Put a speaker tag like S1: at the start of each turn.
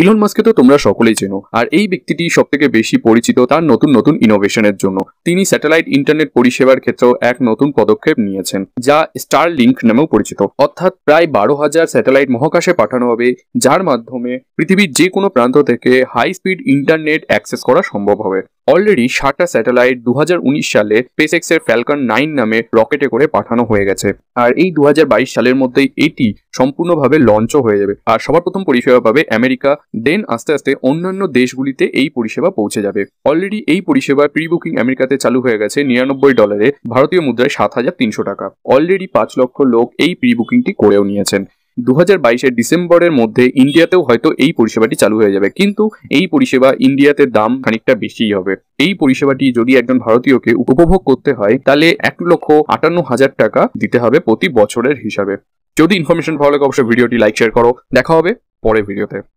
S1: Elon মাস্ককে তো তোমরা সকলেই চেনো আর এই ব্যক্তিটি সব থেকে বেশি পরিচিত তার নতুন নতুন ইনোভেশনের জন্য তিনি স্যাটেলাইট ইন্টারনেট পরিষেবার ক্ষেত্রেও এক নতুন পদক্ষেপ নিয়েছেন যা স্টার লিঙ্ক নামেও পরিচিত অর্থাৎ প্রায় বারো হাজার স্যাটেলাইট মহাকাশে পাঠানো হবে যার মাধ্যমে পৃথিবীর যে কোনো প্রান্ত থেকে হাই স্পিড ইন্টারনেট অ্যাক্সেস করা সম্ভব হবে অলরেডি ষাটটা স্যাটেলাইট দু সালে এক্সের ফ্যালকন নাইন নামে রকেটে করে পাঠানো হয়ে গেছে আর এই দু সালের মধ্যেই এটি সম্পূর্ণভাবে লঞ্চও হয়ে যাবে আর সবার প্রথম পরিষেবা পাবে আমেরিকা দেন আস্তে আস্তে অন্যান্য দেশগুলিতে এই পরিষেবা পৌঁছে যাবে অলরেডি এই পরিষেবা প্রি বুকিং আমেরিকাতে চালু হয়ে গেছে নিরানব্বই ডলারে ভারতীয় মুদ্রায় সাত হাজার তিনশো টাকা অলরেডি পাঁচ লক্ষ লোক এই প্রি বুকিংটি করেও নিয়েছেন দু হাজার ডিসেম্বরের মধ্যে ইন্ডিয়াতেও হয়তো এই পরিষেবাটি চালু হয়ে যাবে কিন্তু এই পরিষেবা ইন্ডিয়াতে দাম খানিকটা বেশিই হবে এই পরিষেবাটি যদি একজন ভারতীয়কে উপভোগ করতে হয় তাহলে এক লক্ষ আটান্ন হাজার টাকা দিতে হবে প্রতি বছরের হিসাবে যদি ইনফরমেশন ভালো লাগে অবশ্যই ভিডিওটি লাইক শেয়ার করো দেখা হবে পরের ভিডিওতে